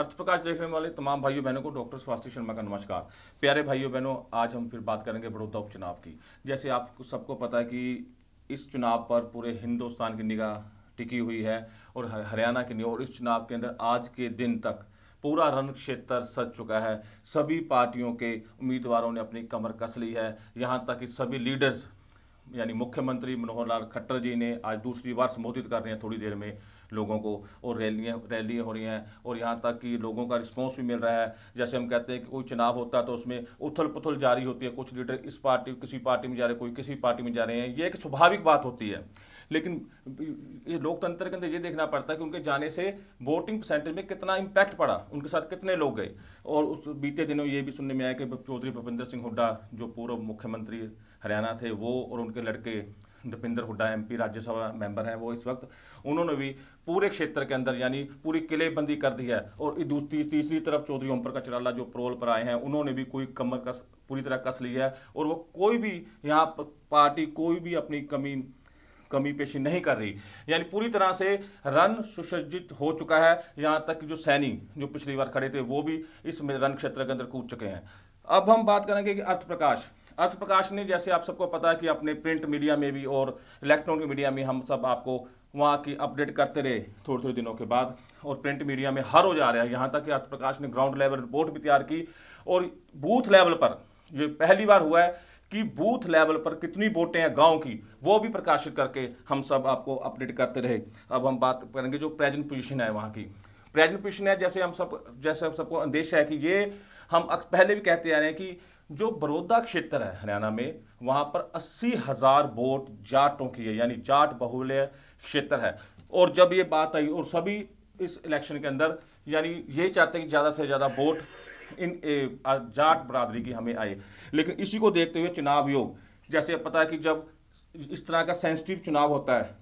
अर्थ प्रकाश देखने वाले तमाम भाइयों बहनों को डॉक्टर स्वास्थ्य शर्मा का नमस्कार प्यारे भाइयों बहनों आज हम फिर बात करेंगे बड़ौदा उपचुनाव की जैसे आप सबको पता है कि इस चुनाव पर पूरे हिंदुस्तान की निगाह टिकी हुई है और हरियाणा की निगाह और इस चुनाव के अंदर आज के दिन तक पूरा रण क्षेत्र सज चुका है सभी पार्टियों के उम्मीदवारों ने अपनी कमर कस ली है यहाँ तक कि सभी लीडर्स यानी मुख्यमंत्री मनोहर लाल खट्टर जी ने आज दूसरी बार संबोधित कर रहे हैं थोड़ी देर में लोगों को और रैलियाँ रैलियाँ हो रही हैं और यहाँ तक कि लोगों का रिस्पॉन्स भी मिल रहा है जैसे हम कहते हैं कि कोई चुनाव होता है तो उसमें उथल पुथल जारी होती है कुछ लीडर इस पार्टी किसी पार्टी में जा रहे हैं कोई किसी पार्टी में जा रहे हैं ये एक स्वाभाविक बात होती है लेकिन ये लोकतंत्र के अंदर ये देखना पड़ता है कि उनके जाने से वोटिंग परसेंटेज में कितना इम्पैक्ट पड़ा उनके साथ कितने लोग गए और उस बीते दिनों ये भी सुनने में आया कि चौधरी भूपेंद्र सिंह हुड्डा जो पूर्व मुख्यमंत्री हरियाणा थे वो और उनके लड़के दीपेंद्र हुड्डा एमपी राज्यसभा मेंबर हैं वो इस वक्त उन्होंने भी पूरे क्षेत्र के अंदर यानी पूरी किलेबंदी कर दी है और दूसरी तीसरी तरफ चौधरी ओम प्रकाश चराला जो प्रोल पर आए हैं उन्होंने भी कोई कमर कस पूरी तरह कस ली है और वो कोई भी यहाँ पार्टी कोई भी अपनी कमी कमी पेशी नहीं कर रही यानी पूरी तरह से रन सुसज्जित हो चुका है यहाँ तक जो सैनी जो पिछली बार खड़े थे वो भी इस रन क्षेत्र के अंदर कूद चुके हैं अब हम बात करेंगे कि अर्थ प्रकाश अर्थ प्रकाश ने जैसे आप सबको पता है कि अपने प्रिंट मीडिया में भी और इलेक्ट्रॉनिक मीडिया में हम सब आपको वहाँ की अपडेट करते रहे थोड़े थोड़े दिनों के बाद और प्रिंट मीडिया में हर रोज आ रहा है यहाँ तक कि अर्थ प्रकाश ने ग्राउंड लेवल रिपोर्ट भी तैयार की और बूथ लेवल पर ये पहली बार हुआ है कि बूथ लेवल पर कितनी वोटें हैं गांव की वो भी प्रकाशित करके हम सब आपको अपडेट करते रहे अब हम बात करेंगे जो प्रेजेंट पोजिशन है वहाँ की प्रेजेंट पोजिशन है जैसे हम सब जैसे हम सबको अंदेशा है कि ये हम पहले भी कहते आ रहे हैं कि जो बड़ौदा क्षेत्र है हरियाणा में वहाँ पर अस्सी हज़ार वोट जाटों की है यानी जाट बहुल्य क्षेत्र है और जब ये बात आई और सभी इस इलेक्शन के अंदर यानी ये चाहते हैं कि ज़्यादा से ज़्यादा वोट इन ए, जाट बरादरी की हमें आए लेकिन इसी को देखते हुए चुनाव योग जैसे पता है कि जब इस तरह का सेंसिटिव चुनाव होता है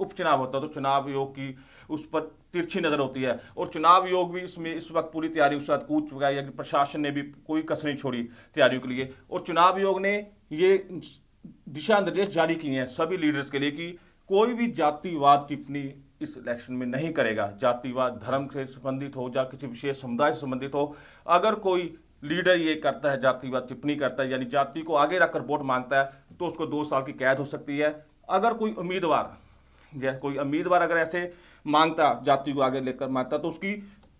उपचुनाव होता है तो चुनाव आयोग की उस पर तिरछी नज़र होती है और चुनाव आयोग भी इसमें इस वक्त पूरी तैयारी उसके साथ कूद चुका है प्रशासन ने भी कोई कसर नहीं छोड़ी तैयारियों के लिए और चुनाव आयोग ने ये दिशा निर्देश जारी किए हैं सभी लीडर्स के लिए कि कोई भी जातिवाद टिप्पणी इस इलेक्शन में नहीं करेगा जातिवाद धर्म से संबंधित हो या किसी विशेष समुदाय से संबंधित हो अगर कोई लीडर ये करता है जातिवाद टिप्पणी करता है यानी जाति को आगे रखकर वोट मांगता है तो उसको दो साल की कैद हो सकती है अगर कोई उम्मीदवार जैसे कोई उम्मीदवार अगर ऐसे मांगता जाति को आगे लेकर मांगता तो उसकी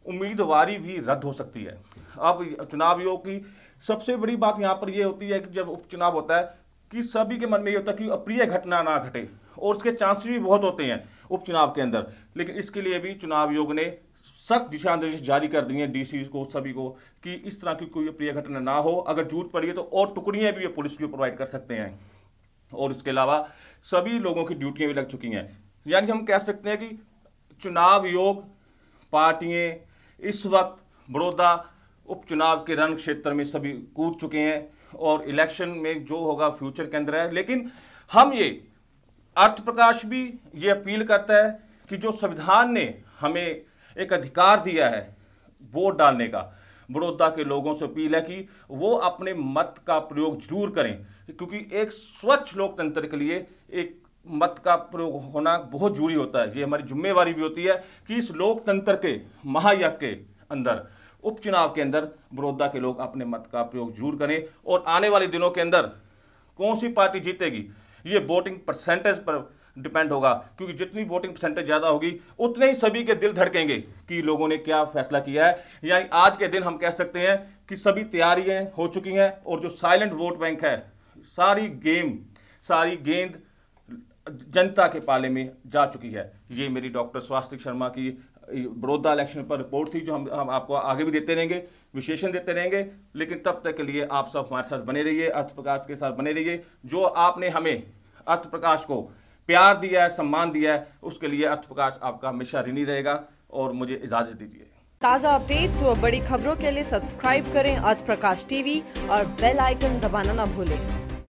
उम्मीदवारी भी रद्द हो सकती है अब चुनाव आयोग की सबसे बड़ी बात यहाँ पर यह होती है कि जब उपचुनाव होता है कि सभी के मन में ये होता है कि अप्रिय घटना ना घटे और उसके चांसेस भी बहुत होते हैं उपचुनाव के अंदर लेकिन इसके लिए भी चुनाव आयोग ने सख्त दिशा निर्देश जारी कर दिए डी को सभी को कि इस तरह की कोई अप्रिय घटना ना हो अगर जूट पड़ी तो और टुकड़ियाँ भी ये पुलिस को प्रोवाइड कर सकते हैं और इसके अलावा सभी लोगों की ड्यूटियाँ भी लग चुकी हैं यानी हम कह सकते हैं कि चुनाव योग पार्टियाँ इस वक्त बड़ौदा उपचुनाव के रण क्षेत्र में सभी कूद चुके हैं और इलेक्शन में जो होगा फ्यूचर के अंदर है लेकिन हम ये अर्थ प्रकाश भी ये अपील करता है कि जो संविधान ने हमें एक अधिकार दिया है वोट डालने का बड़ौदा के लोगों से अपील है कि वो अपने मत का प्रयोग जरूर करें क्योंकि एक स्वच्छ लोकतंत्र के लिए एक मत का प्रयोग होना बहुत जरूरी होता है ये हमारी जिम्मेवारी भी होती है कि इस लोकतंत्र के महायज्ञ के अंदर उपचुनाव के अंदर बड़ौदा के लोग अपने मत का प्रयोग जरूर करें और आने वाले दिनों के अंदर कौन सी पार्टी जीतेगी ये वोटिंग परसेंटेज पर डिपेंड होगा क्योंकि जितनी वोटिंग परसेंटेज ज़्यादा होगी उतने ही सभी के दिल धड़केंगे कि लोगों ने क्या फैसला किया है यानी आज के दिन हम कह सकते हैं कि सभी तैयारियाँ हो चुकी हैं और जो साइलेंट वोट बैंक है सारी गेम सारी गेंद जनता के पाले में जा चुकी है ये मेरी डॉक्टर स्वास्तिक शर्मा की बड़ौदा इलेक्शन पर रिपोर्ट थी जो हम हम आपको आगे भी देते रहेंगे विशेषण देते रहेंगे लेकिन तब तक के लिए आप सब हमारे साथ बने रहिए अर्थ प्रकाश के साथ बने रहिए जो आपने हमें अर्थ प्रकाश को प्यार दिया है सम्मान दिया है उसके लिए अर्थ प्रकाश आपका हमेशा ऋणी रहेगा और मुझे इजाज़त दीजिए ताज़ा अपडेट्स व बड़ी खबरों के लिए सब्सक्राइब करें अर्थ प्रकाश टीवी और बेल आइकन दबाना ना भूलें